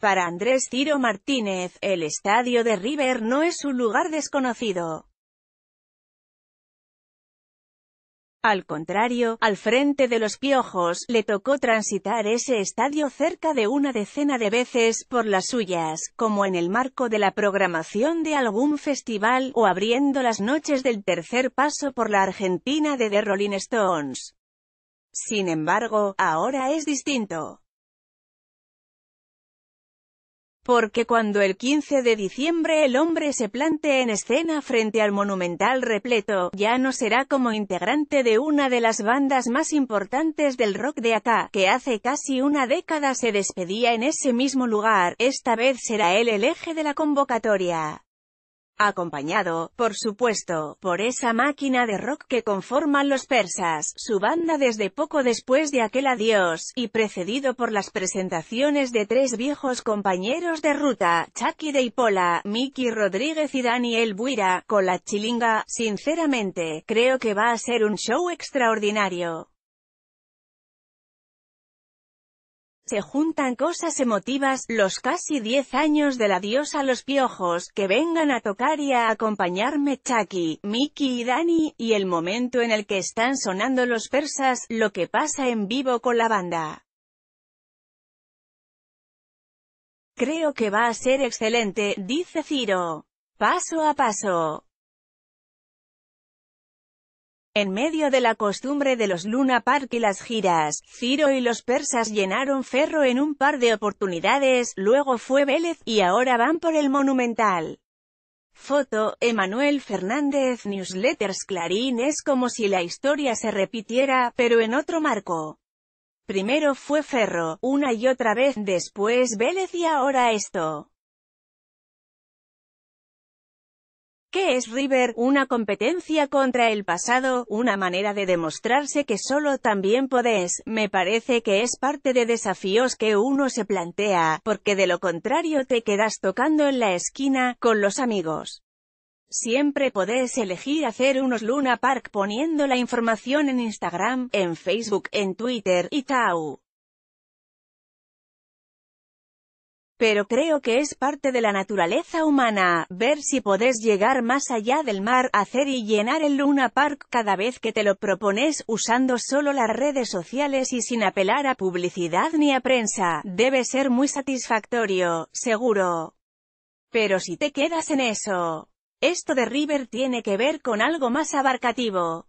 Para Andrés Ciro Martínez, el estadio de River no es un lugar desconocido. Al contrario, al frente de los piojos, le tocó transitar ese estadio cerca de una decena de veces, por las suyas, como en el marco de la programación de algún festival, o abriendo las noches del tercer paso por la Argentina de The Rolling Stones. Sin embargo, ahora es distinto. Porque cuando el 15 de diciembre el hombre se plante en escena frente al monumental repleto, ya no será como integrante de una de las bandas más importantes del rock de acá, que hace casi una década se despedía en ese mismo lugar, esta vez será él el eje de la convocatoria acompañado, por supuesto, por esa máquina de rock que conforman los persas, su banda desde poco después de aquel adiós, y precedido por las presentaciones de tres viejos compañeros de ruta, Chucky de Ipola, Miki Rodríguez y Daniel Buira, con la chilinga, sinceramente, creo que va a ser un show extraordinario. Se juntan cosas emotivas, los casi 10 años de la diosa Los Piojos, que vengan a tocar y a acompañarme Chucky, Mickey y Dani, y el momento en el que están sonando los persas, lo que pasa en vivo con la banda. Creo que va a ser excelente, dice Ciro. Paso a paso. En medio de la costumbre de los Luna Park y las giras, Ciro y los persas llenaron Ferro en un par de oportunidades, luego fue Vélez, y ahora van por el Monumental. Foto, Emanuel Fernández Newsletters Clarín es como si la historia se repitiera, pero en otro marco. Primero fue Ferro, una y otra vez, después Vélez y ahora esto. ¿Qué es River? Una competencia contra el pasado, una manera de demostrarse que solo también podés. Me parece que es parte de desafíos que uno se plantea, porque de lo contrario te quedas tocando en la esquina, con los amigos. Siempre podés elegir hacer unos Luna Park poniendo la información en Instagram, en Facebook, en Twitter, y Tau. Pero creo que es parte de la naturaleza humana, ver si podés llegar más allá del mar, hacer y llenar el Luna Park cada vez que te lo propones, usando solo las redes sociales y sin apelar a publicidad ni a prensa, debe ser muy satisfactorio, seguro. Pero si te quedas en eso, esto de River tiene que ver con algo más abarcativo.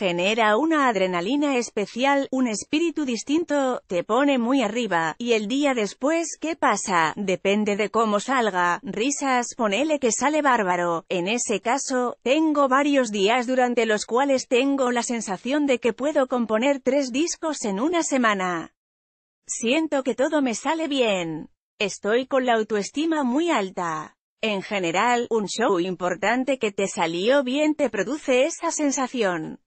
genera una adrenalina especial, un espíritu distinto, te pone muy arriba, y el día después, ¿qué pasa? Depende de cómo salga, risas, ponele que sale bárbaro, en ese caso, tengo varios días durante los cuales tengo la sensación de que puedo componer tres discos en una semana. Siento que todo me sale bien. Estoy con la autoestima muy alta. En general, un show importante que te salió bien te produce esa sensación.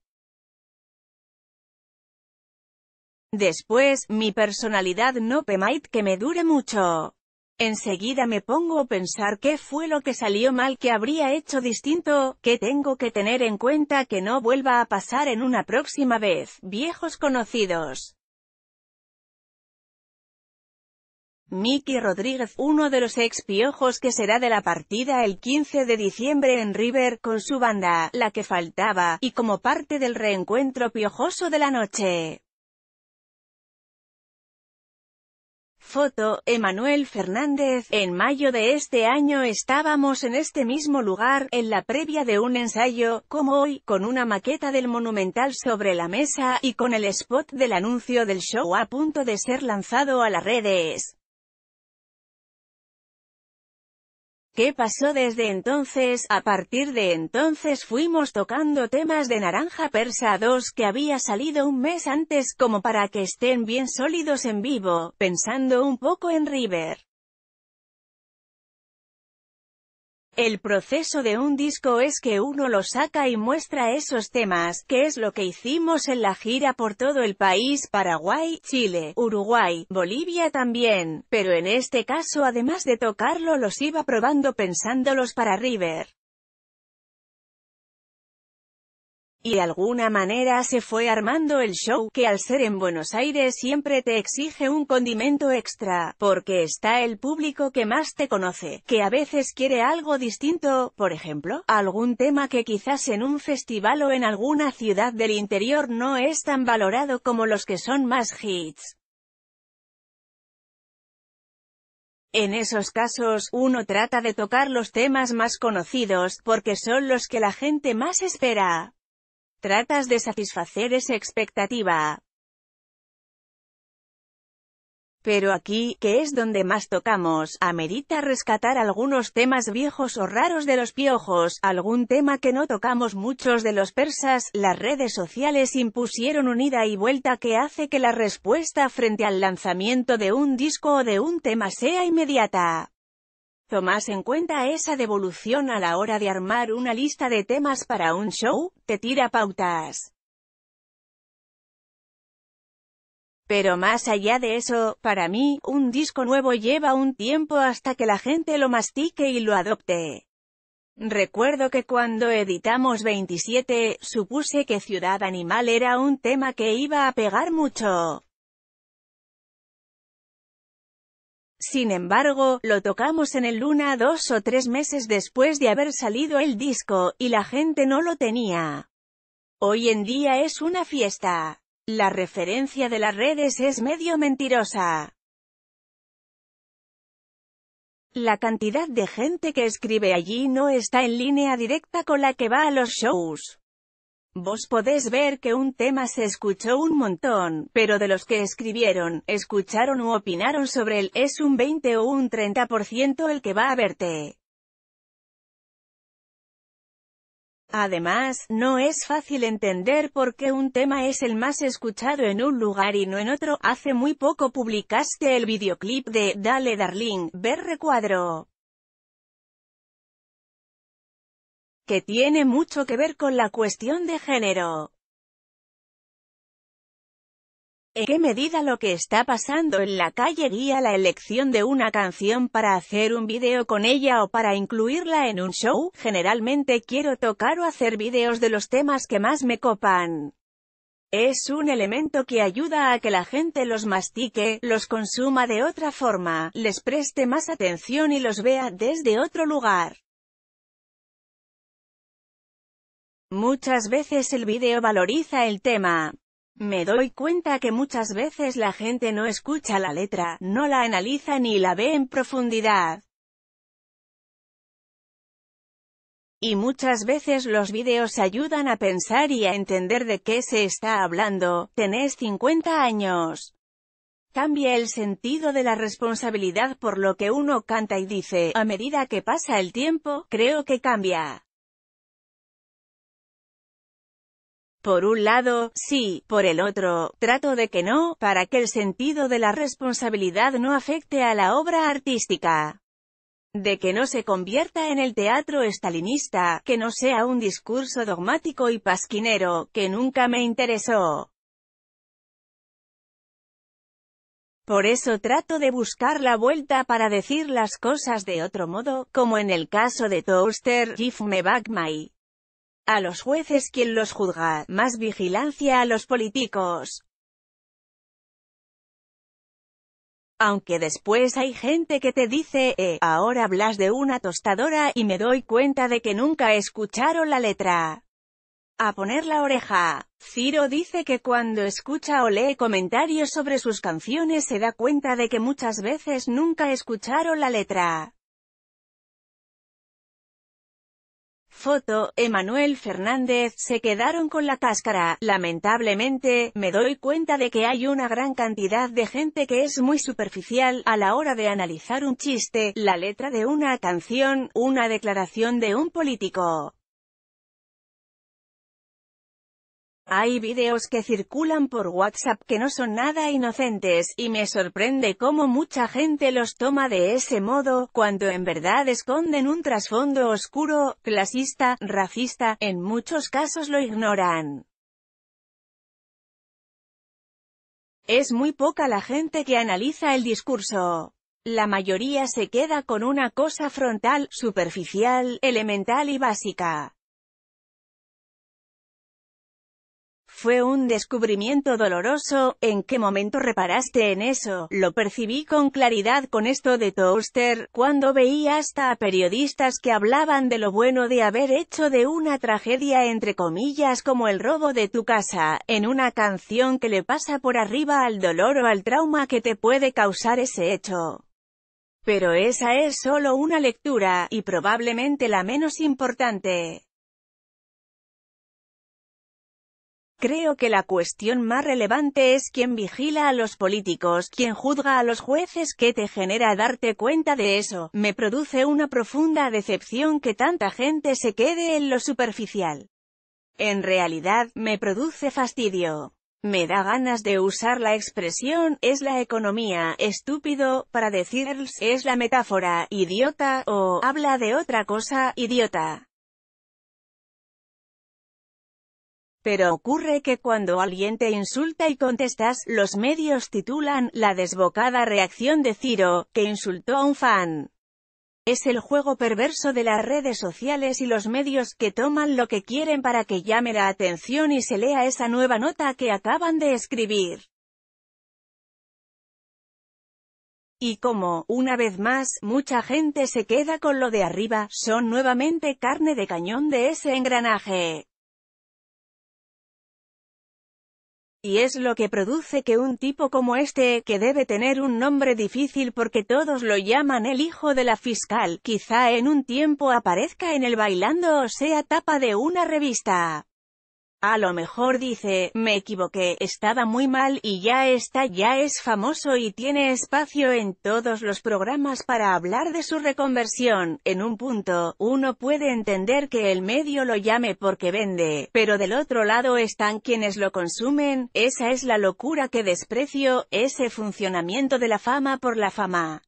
Después, mi personalidad no permite que me dure mucho. Enseguida me pongo a pensar qué fue lo que salió mal que habría hecho distinto, que tengo que tener en cuenta que no vuelva a pasar en una próxima vez, viejos conocidos. Miki Rodríguez, uno de los ex piojos que será de la partida el 15 de diciembre en River, con su banda, La que faltaba, y como parte del reencuentro piojoso de la noche. Foto, Emanuel Fernández, en mayo de este año estábamos en este mismo lugar, en la previa de un ensayo, como hoy, con una maqueta del monumental sobre la mesa, y con el spot del anuncio del show a punto de ser lanzado a las redes. ¿Qué pasó desde entonces? A partir de entonces fuimos tocando temas de Naranja Persa 2 que había salido un mes antes como para que estén bien sólidos en vivo, pensando un poco en River. El proceso de un disco es que uno lo saca y muestra esos temas, que es lo que hicimos en la gira por todo el país, Paraguay, Chile, Uruguay, Bolivia también, pero en este caso además de tocarlo los iba probando pensándolos para River. Y de alguna manera se fue armando el show, que al ser en Buenos Aires siempre te exige un condimento extra, porque está el público que más te conoce, que a veces quiere algo distinto, por ejemplo, algún tema que quizás en un festival o en alguna ciudad del interior no es tan valorado como los que son más hits. En esos casos, uno trata de tocar los temas más conocidos, porque son los que la gente más espera. Tratas de satisfacer esa expectativa. Pero aquí, que es donde más tocamos, amerita rescatar algunos temas viejos o raros de los piojos, algún tema que no tocamos muchos de los persas, las redes sociales impusieron unida y vuelta que hace que la respuesta frente al lanzamiento de un disco o de un tema sea inmediata. Tomás en cuenta esa devolución a la hora de armar una lista de temas para un show, te tira pautas. Pero más allá de eso, para mí, un disco nuevo lleva un tiempo hasta que la gente lo mastique y lo adopte. Recuerdo que cuando editamos 27, supuse que Ciudad Animal era un tema que iba a pegar mucho. Sin embargo, lo tocamos en el Luna dos o tres meses después de haber salido el disco, y la gente no lo tenía. Hoy en día es una fiesta. La referencia de las redes es medio mentirosa. La cantidad de gente que escribe allí no está en línea directa con la que va a los shows. Vos podés ver que un tema se escuchó un montón, pero de los que escribieron, escucharon u opinaron sobre él, es un 20 o un 30% el que va a verte. Además, no es fácil entender por qué un tema es el más escuchado en un lugar y no en otro. Hace muy poco publicaste el videoclip de Dale Darling, ver recuadro. que tiene mucho que ver con la cuestión de género. ¿En qué medida lo que está pasando en la calle guía la elección de una canción para hacer un video con ella o para incluirla en un show? Generalmente quiero tocar o hacer videos de los temas que más me copan. Es un elemento que ayuda a que la gente los mastique, los consuma de otra forma, les preste más atención y los vea desde otro lugar. Muchas veces el video valoriza el tema. Me doy cuenta que muchas veces la gente no escucha la letra, no la analiza ni la ve en profundidad. Y muchas veces los videos ayudan a pensar y a entender de qué se está hablando. Tenés 50 años. Cambia el sentido de la responsabilidad por lo que uno canta y dice, a medida que pasa el tiempo, creo que cambia. Por un lado, sí, por el otro, trato de que no, para que el sentido de la responsabilidad no afecte a la obra artística. De que no se convierta en el teatro estalinista, que no sea un discurso dogmático y pasquinero, que nunca me interesó. Por eso trato de buscar la vuelta para decir las cosas de otro modo, como en el caso de Toaster, Give Me Back My. A los jueces quien los juzga, más vigilancia a los políticos. Aunque después hay gente que te dice, eh, ahora hablas de una tostadora y me doy cuenta de que nunca escucharon la letra. A poner la oreja. Ciro dice que cuando escucha o lee comentarios sobre sus canciones se da cuenta de que muchas veces nunca escucharon la letra. Foto, Emanuel Fernández, se quedaron con la cáscara. Lamentablemente, me doy cuenta de que hay una gran cantidad de gente que es muy superficial a la hora de analizar un chiste, la letra de una canción, una declaración de un político. Hay videos que circulan por WhatsApp que no son nada inocentes, y me sorprende cómo mucha gente los toma de ese modo, cuando en verdad esconden un trasfondo oscuro, clasista, racista, en muchos casos lo ignoran. Es muy poca la gente que analiza el discurso. La mayoría se queda con una cosa frontal, superficial, elemental y básica. Fue un descubrimiento doloroso, ¿en qué momento reparaste en eso? Lo percibí con claridad con esto de Toaster, cuando veía hasta a periodistas que hablaban de lo bueno de haber hecho de una tragedia entre comillas como el robo de tu casa, en una canción que le pasa por arriba al dolor o al trauma que te puede causar ese hecho. Pero esa es solo una lectura, y probablemente la menos importante. Creo que la cuestión más relevante es quién vigila a los políticos, quién juzga a los jueces, qué te genera darte cuenta de eso. Me produce una profunda decepción que tanta gente se quede en lo superficial. En realidad, me produce fastidio. Me da ganas de usar la expresión, es la economía, estúpido, para decirles, es la metáfora, idiota, o, habla de otra cosa, idiota. Pero ocurre que cuando alguien te insulta y contestas, los medios titulan «La desbocada reacción de Ciro, que insultó a un fan». Es el juego perverso de las redes sociales y los medios que toman lo que quieren para que llame la atención y se lea esa nueva nota que acaban de escribir. Y como, una vez más, mucha gente se queda con lo de arriba, son nuevamente carne de cañón de ese engranaje. Y es lo que produce que un tipo como este, que debe tener un nombre difícil porque todos lo llaman el hijo de la fiscal, quizá en un tiempo aparezca en el bailando o sea tapa de una revista. A lo mejor dice, me equivoqué, estaba muy mal y ya está, ya es famoso y tiene espacio en todos los programas para hablar de su reconversión. En un punto, uno puede entender que el medio lo llame porque vende, pero del otro lado están quienes lo consumen, esa es la locura que desprecio, ese funcionamiento de la fama por la fama.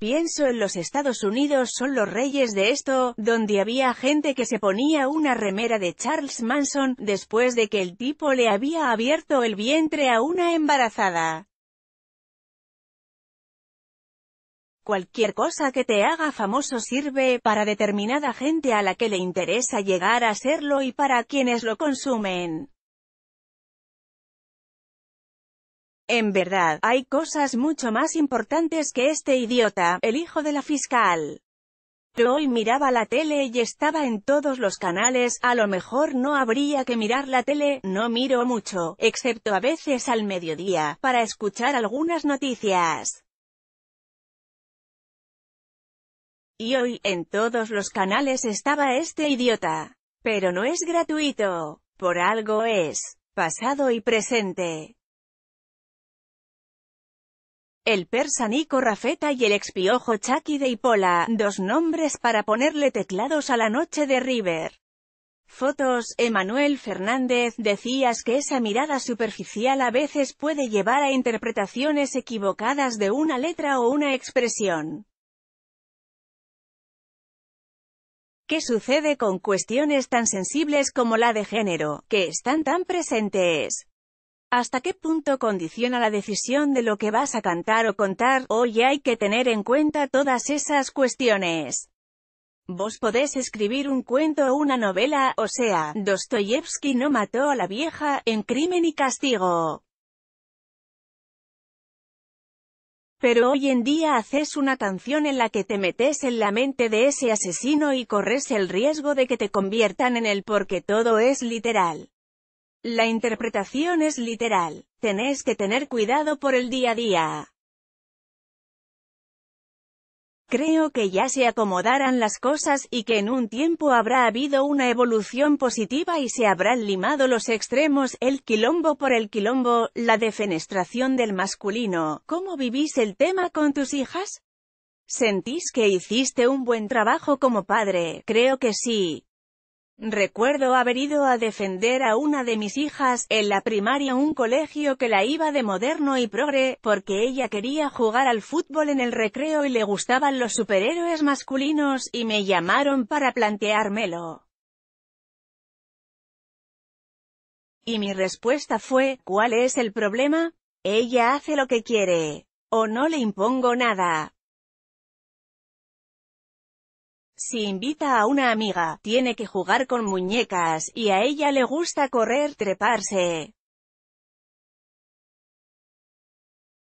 Pienso en los Estados Unidos son los reyes de esto, donde había gente que se ponía una remera de Charles Manson, después de que el tipo le había abierto el vientre a una embarazada. Cualquier cosa que te haga famoso sirve, para determinada gente a la que le interesa llegar a serlo y para quienes lo consumen. En verdad, hay cosas mucho más importantes que este idiota, el hijo de la fiscal. Yo hoy miraba la tele y estaba en todos los canales, a lo mejor no habría que mirar la tele, no miro mucho, excepto a veces al mediodía, para escuchar algunas noticias. Y hoy, en todos los canales estaba este idiota. Pero no es gratuito. Por algo es. Pasado y presente. El persa Nico Rafeta y el expiojo Chucky de Ipola, dos nombres para ponerle teclados a la noche de River. Fotos, Emanuel Fernández, decías que esa mirada superficial a veces puede llevar a interpretaciones equivocadas de una letra o una expresión. ¿Qué sucede con cuestiones tan sensibles como la de género, que están tan presentes? ¿Hasta qué punto condiciona la decisión de lo que vas a cantar o contar? Hoy hay que tener en cuenta todas esas cuestiones. Vos podés escribir un cuento o una novela, o sea, Dostoyevsky no mató a la vieja, en Crimen y Castigo. Pero hoy en día haces una canción en la que te metes en la mente de ese asesino y corres el riesgo de que te conviertan en él porque todo es literal. La interpretación es literal. Tenés que tener cuidado por el día a día. Creo que ya se acomodarán las cosas y que en un tiempo habrá habido una evolución positiva y se habrán limado los extremos, el quilombo por el quilombo, la defenestración del masculino. ¿Cómo vivís el tema con tus hijas? ¿Sentís que hiciste un buen trabajo como padre? Creo que sí. Recuerdo haber ido a defender a una de mis hijas, en la primaria un colegio que la iba de moderno y progre, porque ella quería jugar al fútbol en el recreo y le gustaban los superhéroes masculinos, y me llamaron para planteármelo. Y mi respuesta fue, ¿cuál es el problema? Ella hace lo que quiere. O no le impongo nada. Si invita a una amiga, tiene que jugar con muñecas, y a ella le gusta correr, treparse.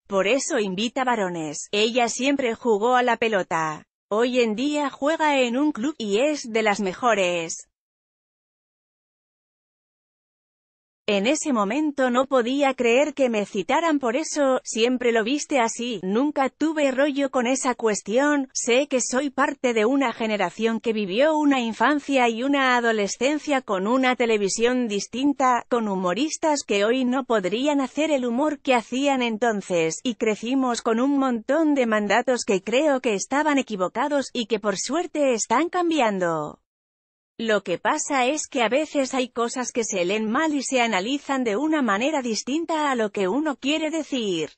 Por eso invita varones. Ella siempre jugó a la pelota. Hoy en día juega en un club, y es de las mejores. En ese momento no podía creer que me citaran por eso, siempre lo viste así, nunca tuve rollo con esa cuestión, sé que soy parte de una generación que vivió una infancia y una adolescencia con una televisión distinta, con humoristas que hoy no podrían hacer el humor que hacían entonces, y crecimos con un montón de mandatos que creo que estaban equivocados y que por suerte están cambiando. Lo que pasa es que a veces hay cosas que se leen mal y se analizan de una manera distinta a lo que uno quiere decir.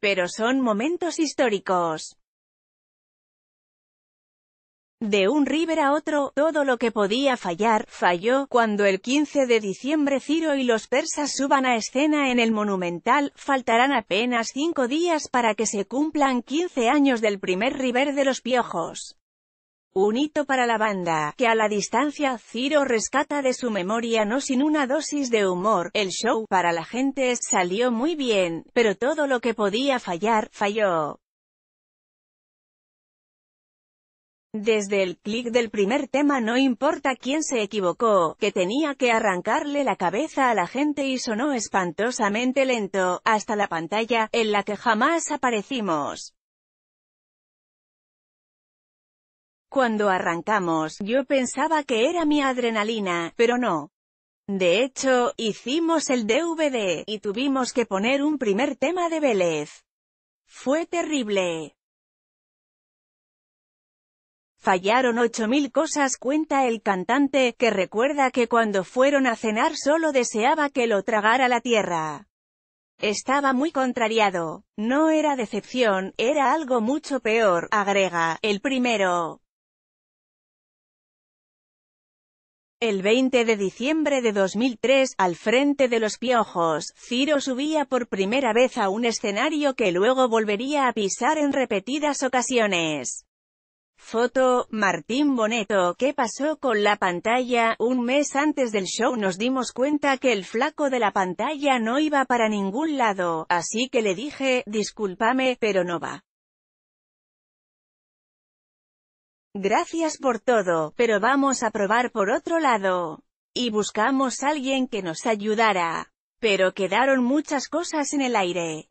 Pero son momentos históricos. De un River a otro, todo lo que podía fallar, falló, cuando el 15 de diciembre Ciro y los persas suban a escena en el Monumental, faltarán apenas cinco días para que se cumplan 15 años del primer River de los Piojos. Un hito para la banda, que a la distancia, Ciro rescata de su memoria no sin una dosis de humor, el show, para la gente, salió muy bien, pero todo lo que podía fallar, falló. Desde el clic del primer tema no importa quién se equivocó, que tenía que arrancarle la cabeza a la gente y sonó espantosamente lento, hasta la pantalla, en la que jamás aparecimos. Cuando arrancamos, yo pensaba que era mi adrenalina, pero no. De hecho, hicimos el DVD, y tuvimos que poner un primer tema de Vélez. Fue terrible. Fallaron 8.000 cosas cuenta el cantante, que recuerda que cuando fueron a cenar solo deseaba que lo tragara la tierra. Estaba muy contrariado. No era decepción, era algo mucho peor, agrega, el primero. El 20 de diciembre de 2003, al frente de los Piojos, Ciro subía por primera vez a un escenario que luego volvería a pisar en repetidas ocasiones. Foto, Martín Boneto, ¿qué pasó con la pantalla? Un mes antes del show nos dimos cuenta que el flaco de la pantalla no iba para ningún lado, así que le dije, discúlpame, pero no va. Gracias por todo, pero vamos a probar por otro lado. Y buscamos alguien que nos ayudara. Pero quedaron muchas cosas en el aire.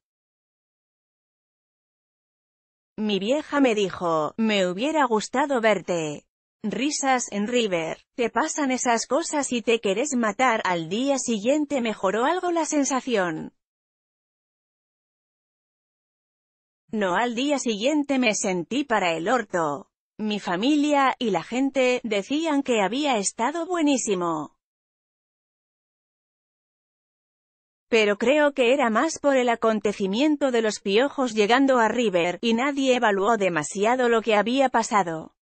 Mi vieja me dijo, me hubiera gustado verte. Risas en River, te pasan esas cosas y te querés matar, al día siguiente mejoró algo la sensación. No al día siguiente me sentí para el orto. Mi familia, y la gente, decían que había estado buenísimo. Pero creo que era más por el acontecimiento de los piojos llegando a River, y nadie evaluó demasiado lo que había pasado.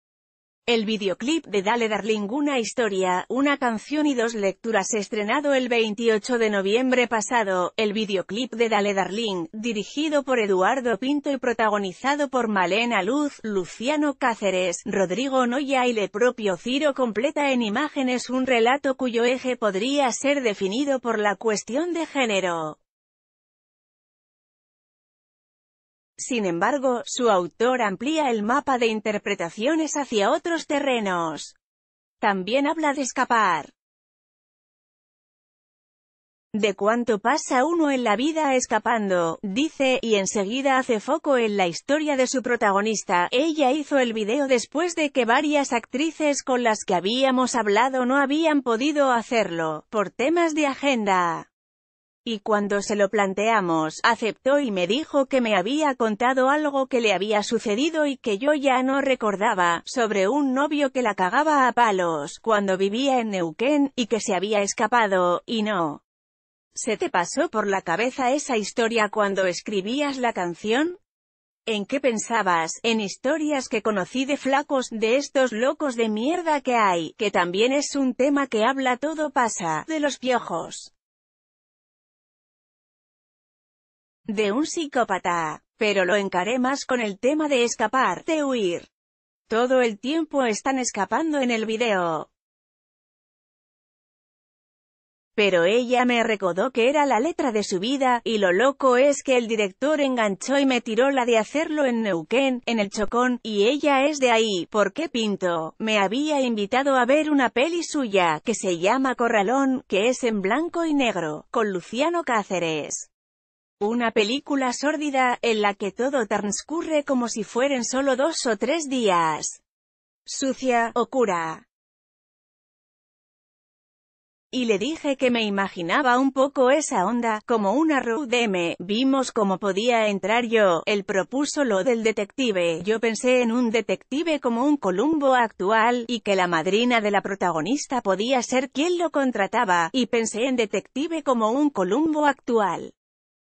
El videoclip de Dale Darling Una historia, una canción y dos lecturas estrenado el 28 de noviembre pasado, el videoclip de Dale Darling, dirigido por Eduardo Pinto y protagonizado por Malena Luz, Luciano Cáceres, Rodrigo Noya y le propio Ciro completa en imágenes un relato cuyo eje podría ser definido por la cuestión de género. Sin embargo, su autor amplía el mapa de interpretaciones hacia otros terrenos. También habla de escapar. De cuánto pasa uno en la vida escapando, dice, y enseguida hace foco en la historia de su protagonista. Ella hizo el video después de que varias actrices con las que habíamos hablado no habían podido hacerlo, por temas de agenda. Y cuando se lo planteamos, aceptó y me dijo que me había contado algo que le había sucedido y que yo ya no recordaba, sobre un novio que la cagaba a palos, cuando vivía en Neuquén, y que se había escapado, y no. ¿Se te pasó por la cabeza esa historia cuando escribías la canción? ¿En qué pensabas? En historias que conocí de flacos, de estos locos de mierda que hay, que también es un tema que habla todo pasa, de los piojos. de un psicópata, pero lo encaré más con el tema de escapar, de huir. Todo el tiempo están escapando en el video. Pero ella me recordó que era la letra de su vida, y lo loco es que el director enganchó y me tiró la de hacerlo en Neuquén, en el Chocón, y ella es de ahí, ¿por qué pinto? Me había invitado a ver una peli suya, que se llama Corralón, que es en blanco y negro, con Luciano Cáceres. Una película sórdida, en la que todo transcurre como si fueran solo dos o tres días. Sucia, ocura. Y le dije que me imaginaba un poco esa onda, como una road M. Vimos cómo podía entrar yo, él propuso lo del detective. Yo pensé en un detective como un Columbo actual, y que la madrina de la protagonista podía ser quien lo contrataba, y pensé en detective como un Columbo actual.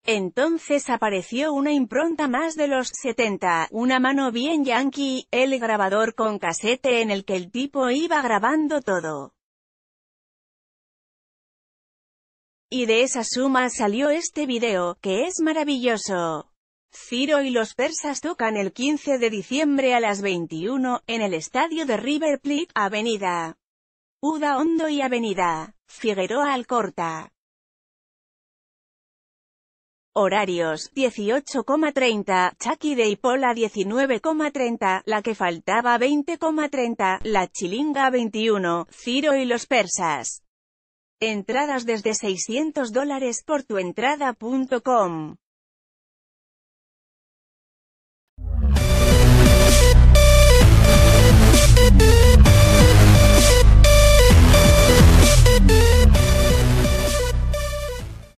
Entonces apareció una impronta más de los 70, una mano bien yankee, el grabador con casete en el que el tipo iba grabando todo. Y de esa suma salió este video, que es maravilloso. Ciro y los persas tocan el 15 de diciembre a las 21, en el estadio de River Plate, Avenida Uda Hondo y Avenida Figueroa Alcorta. Horarios, 18,30, Chucky de Ipola, 19,30, La que faltaba 20,30, La Chilinga 21, Ciro y los persas. Entradas desde 600 dólares por tuentrada.com.